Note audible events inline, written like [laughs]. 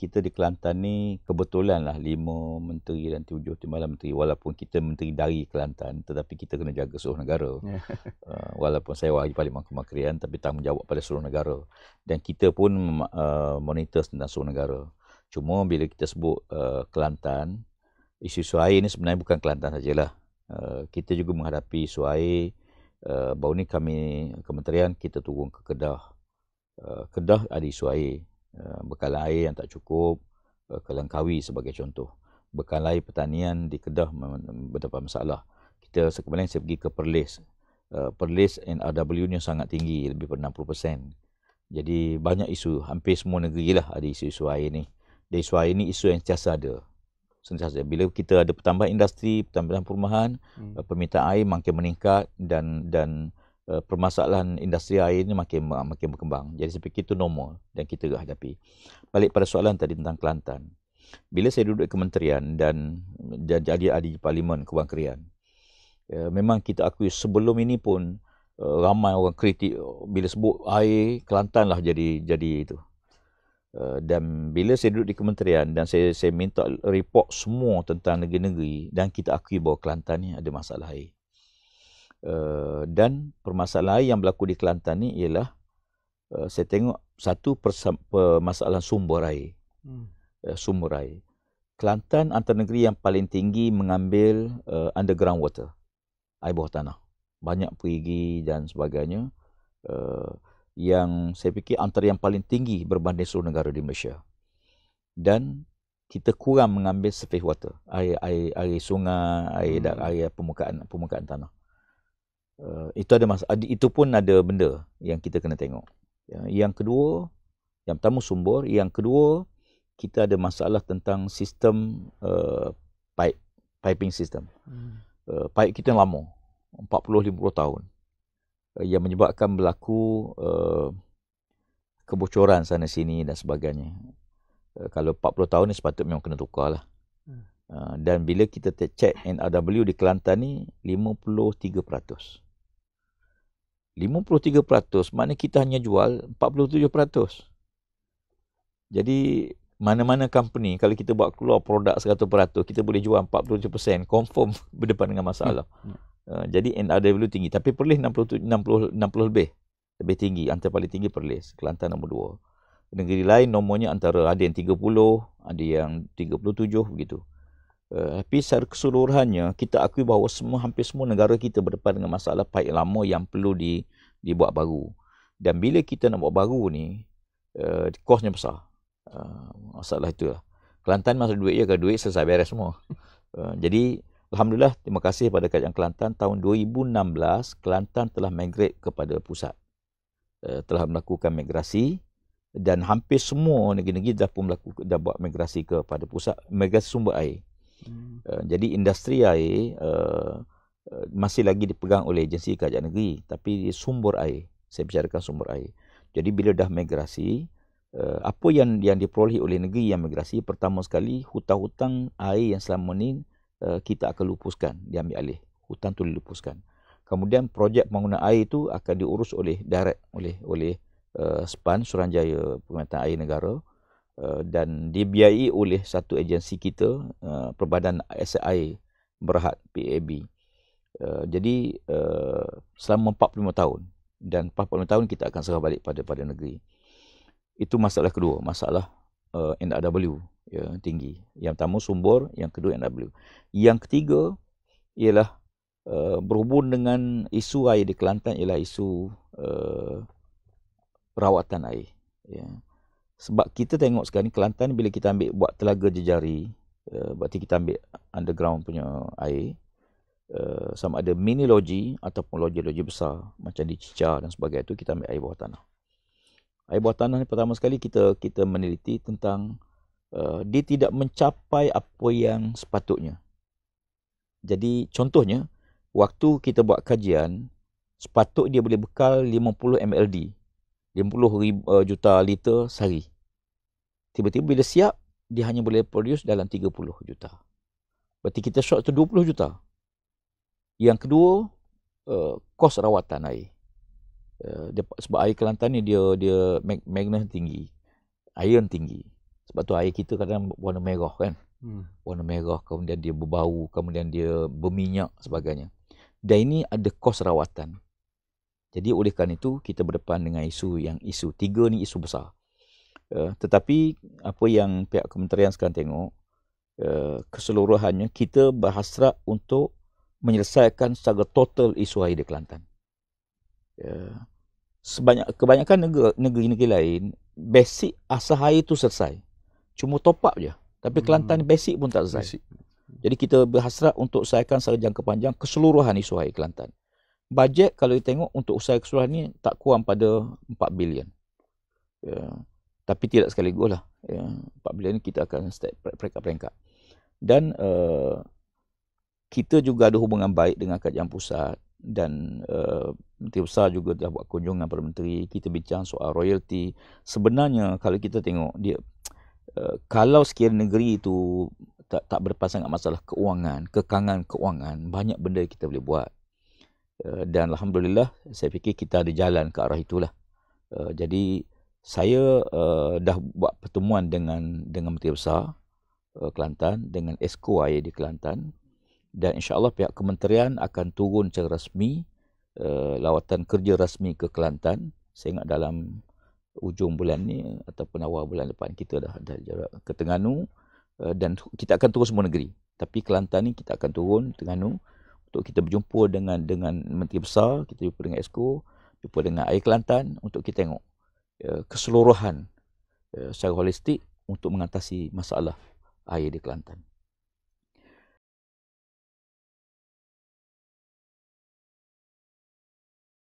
kita di Kelantan ni kebetulan lah lima menteri dan tujuh timbalan menteri walaupun kita menteri dari Kelantan tetapi kita kena jaga seluruh negara. Uh, [laughs] walaupun saya wakil Parlimen Kemakrian tapi tanggungjawab pada seluruh negara. Dan kita pun uh, monitor tentang seluruh negara. Cuma bila kita sebut uh, Kelantan, isu-isu air ni sebenarnya bukan Kelantan sajalah. Uh, kita juga menghadapi isu air uh, baru ni kami kementerian kita turun ke Kedah. Uh, Kedah ada isu air. Eh, bekal air yang tak cukup, kelengkawi sebagai contoh. Bekal air pertanian di Kedah mendapat masalah. Kita sekembalian saya pergi ke Perlis. Eh, Perlis NRW ni sangat tinggi, lebih daripada 60%. Jadi banyak isu, hampir semua negeri lah ada isu-isu air ni. Dari isu air ni isu yang sentiasa ada. Sentiasa. Bila kita ada pertambahan industri, pertambahan perumahan, hmm. Eh, permintaan air makin meningkat dan dan Eh, permasalahan industri air ini makin makin berkembang. Jadi saya itu normal dan kita hadapi. Balik pada soalan tadi tentang Kelantan. Bila saya duduk di kementerian dan jadi ahli parlimen kebangkerian, eh, memang kita akui sebelum ini pun eh, ramai orang kritik oh, bila sebut air Kelantan lah jadi jadi itu. dan bila saya duduk di kementerian dan saya saya minta report semua tentang negeri-negeri dan kita akui bahawa Kelantan ni ada masalah air uh, dan permasalahan yang berlaku di Kelantan ni ialah uh, saya tengok satu permasalahan sumber air. Hmm. Uh, sumber air. Kelantan antara negeri yang paling tinggi mengambil uh, underground water. Air bawah tanah. Banyak perigi dan sebagainya. Uh, yang saya fikir antara yang paling tinggi berbanding seluruh negara di Malaysia. Dan kita kurang mengambil surface water, air air air sungai, air hmm. air permukaan permukaan tanah. Eh, itu ada mas itu pun ada benda yang kita kena tengok. Ya, yang kedua, yang pertama sumber, yang kedua kita ada masalah tentang sistem uh, pipe piping system. Hmm. Uh, pipe kita lama, 40 50 tahun. Uh, yang menyebabkan berlaku uh, kebocoran sana sini dan sebagainya. Uh, kalau 40 tahun ni sepatutnya memang kena tukarlah. Uh, dan bila kita check NRW di Kelantan ni 53%. 53%, mana kita hanya jual 47%. Jadi mana-mana company kalau kita buat keluar produk 100%, kita boleh jual 47% confirm [laughs] berdepan dengan masalah. Hmm. Uh, jadi NRW tinggi tapi perlis 60 60 60 lebih. Lebih tinggi antara paling tinggi perlis Kelantan nombor 2. Negeri lain nomornya antara ada yang 30, ada yang 37 begitu. Uh, tapi secara keseluruhannya kita akui bahawa semua hampir semua negara kita berdepan dengan masalah paik lama yang perlu di, dibuat baru. Dan bila kita nak buat baru ni, uh, kosnya besar. Uh, masalah itu lah. Kelantan masa duit je ke duit selesai beres semua. Uh, jadi Alhamdulillah terima kasih kepada Kajian Kelantan tahun 2016 Kelantan telah migrate kepada pusat. Uh, telah melakukan migrasi dan hampir semua negeri-negeri dah pun melakukan, dah buat migrasi kepada pusat. Migrasi sumber air. Hmm. Uh, jadi industri air uh, masih lagi dipegang oleh agensi kerajaan negeri tapi sumber air saya bicarakan sumber air. Jadi bila dah migrasi uh, apa yang yang diperolehi oleh negeri yang migrasi pertama sekali hutang-hutang air yang selama ini uh, kita akan lupuskan diambil alih hutang tu dilupuskan. Kemudian projek pembangunan air itu akan diurus oleh direct oleh oleh uh, SPAN Suruhanjaya Pemerintah Air Negara. Uh, Uh, dan dibiayai oleh satu agensi kita uh, Perbadan SAI Berhad PAB. Uh, jadi uh, selama 45 tahun dan 45 tahun kita akan serah balik pada pada negeri. Itu masalah kedua, masalah uh, NRW ya tinggi. Yang pertama sumber, yang kedua NRW. Yang ketiga ialah uh, berhubung dengan isu air di Kelantan ialah isu uh, rawatan air ya sebab kita tengok sekarang ni Kelantan bila kita ambil buat telaga jejari uh, berarti kita ambil underground punya air uh, sama ada mini loji ataupun loji-loji besar macam di Cica dan sebagainya tu kita ambil air bawah tanah air bawah tanah ni pertama sekali kita kita meneliti tentang uh, dia tidak mencapai apa yang sepatutnya jadi contohnya waktu kita buat kajian sepatut dia boleh bekal 50 MLD 50 eh, juta liter sehari. Tiba-tiba bila siap, dia hanya boleh produce dalam 30 juta. Berarti kita short tu 20 juta. Yang kedua, uh, kos rawatan air. Uh, dia, sebab air Kelantan ni dia dia mag magnet tinggi. Iron tinggi. Sebab tu air kita kadang warna merah kan. Hmm. Warna merah, kemudian dia berbau, kemudian dia berminyak sebagainya. Dan ini ada kos rawatan. Jadi oleh kerana itu kita berdepan dengan isu yang isu tiga ni isu besar. Uh, tetapi apa yang pihak kementerian sekarang tengok uh, keseluruhannya kita berhasrat untuk menyelesaikan secara total isu air di Kelantan. Uh, sebanyak kebanyakan negeri-negeri lain basic asah air itu selesai. Cuma top up je. Tapi hmm. Kelantan hmm. basic pun tak selesai. Basic. Jadi kita berhasrat untuk selesaikan secara jangka panjang keseluruhan isu air Kelantan. Bajet kalau kita tengok untuk usaha keseluruhan ni tak kurang pada 4 bilion. Ya. Tapi tidak sekaligus lah. Ya. 4 bilion ni kita akan step peringkat-peringkat. Dan uh, kita juga ada hubungan baik dengan kerajaan pusat dan uh, Menteri Besar juga telah buat kunjungan kepada Menteri. Kita bincang soal royalty. Sebenarnya kalau kita tengok dia uh, kalau sekiranya negeri itu tak, tak berpasangan masalah keuangan, kekangan keuangan, banyak benda kita boleh buat. Eh, dan alhamdulillah saya fikir kita ada jalan ke arah itulah. Eh, jadi saya eh, dah buat pertemuan dengan dengan Menteri Besar Kelantan dengan Esko AI di Kelantan dan insya-Allah pihak kementerian akan turun secara rasmi lawatan kerja rasmi ke Kelantan. Saya ingat dalam ujung bulan ni ataupun awal bulan depan kita dah ada jarak ke Terengganu dan kita akan turun semua negeri. Tapi Kelantan ni kita akan turun Terengganu untuk kita berjumpa dengan dengan Menteri Besar, kita jumpa dengan Esko, jumpa dengan Air Kelantan untuk kita tengok ya, keseluruhan ya, secara holistik untuk mengatasi masalah air di Kelantan.